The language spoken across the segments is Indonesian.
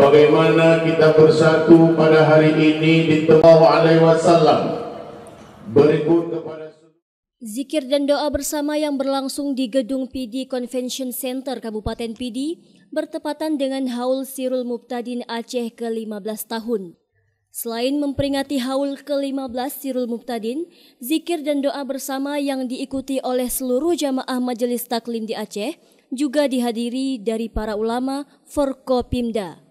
bagaimana kita bersatu pada hari ini di Alaihi Wasallam berikut kepada Zikir dan doa bersama yang berlangsung di gedung PD Convention Center Kabupaten PD bertepatan dengan haul Sirul Mubtadin Aceh ke-15 tahun. Selain memperingati haul ke-15 Sirul Mubtadin, zikir dan doa bersama yang diikuti oleh seluruh jamaah Majelis Taklim di Aceh juga dihadiri dari para ulama Forkopimda.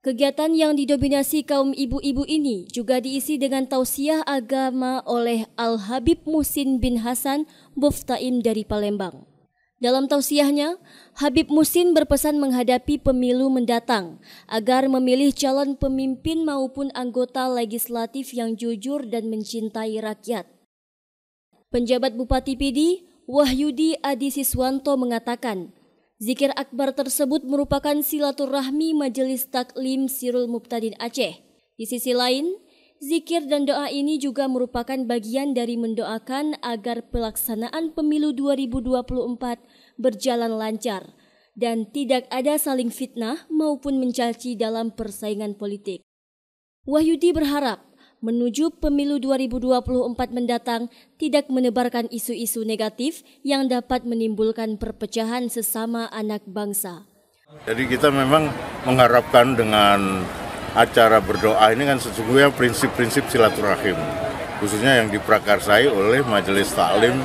Kegiatan yang didominasi kaum ibu-ibu ini juga diisi dengan tausiah agama oleh Al-Habib Musin bin Hasan Buftaim dari Palembang. Dalam tausiahnya, Habib Musin berpesan menghadapi pemilu mendatang agar memilih calon pemimpin maupun anggota legislatif yang jujur dan mencintai rakyat. Penjabat Bupati Pidi, Wahyudi Adi Siswanto mengatakan, Zikir akbar tersebut merupakan silaturahmi majelis taklim Sirul Mubtadin Aceh. Di sisi lain, zikir dan doa ini juga merupakan bagian dari mendoakan agar pelaksanaan pemilu 2024 berjalan lancar dan tidak ada saling fitnah maupun mencaci dalam persaingan politik. Wahyudi berharap menuju pemilu 2024 mendatang tidak menebarkan isu-isu negatif yang dapat menimbulkan perpecahan sesama anak bangsa. Jadi kita memang mengharapkan dengan acara berdoa ini kan sesungguhnya prinsip-prinsip silaturahim khususnya yang diprakarsai oleh Majelis Taklim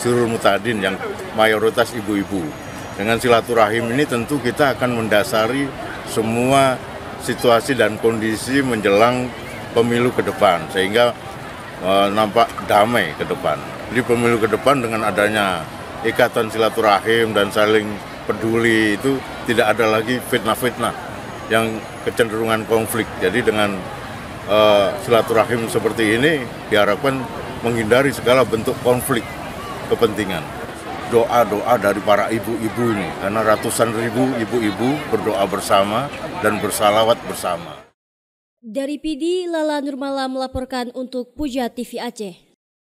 Sirul Mutadin yang mayoritas ibu-ibu. Dengan silaturahim ini tentu kita akan mendasari semua situasi dan kondisi menjelang pemilu ke depan sehingga e, nampak damai ke depan. Di pemilu ke depan dengan adanya ikatan silaturahim dan saling peduli itu tidak ada lagi fitnah-fitnah yang kecenderungan konflik. Jadi dengan e, silaturahim seperti ini diharapkan menghindari segala bentuk konflik kepentingan doa-doa dari para ibu-ibu ini karena ratusan ribu ibu-ibu berdoa bersama dan bersalawat bersama. Dari PD, Lala Nurmala melaporkan untuk Puja TV Aceh.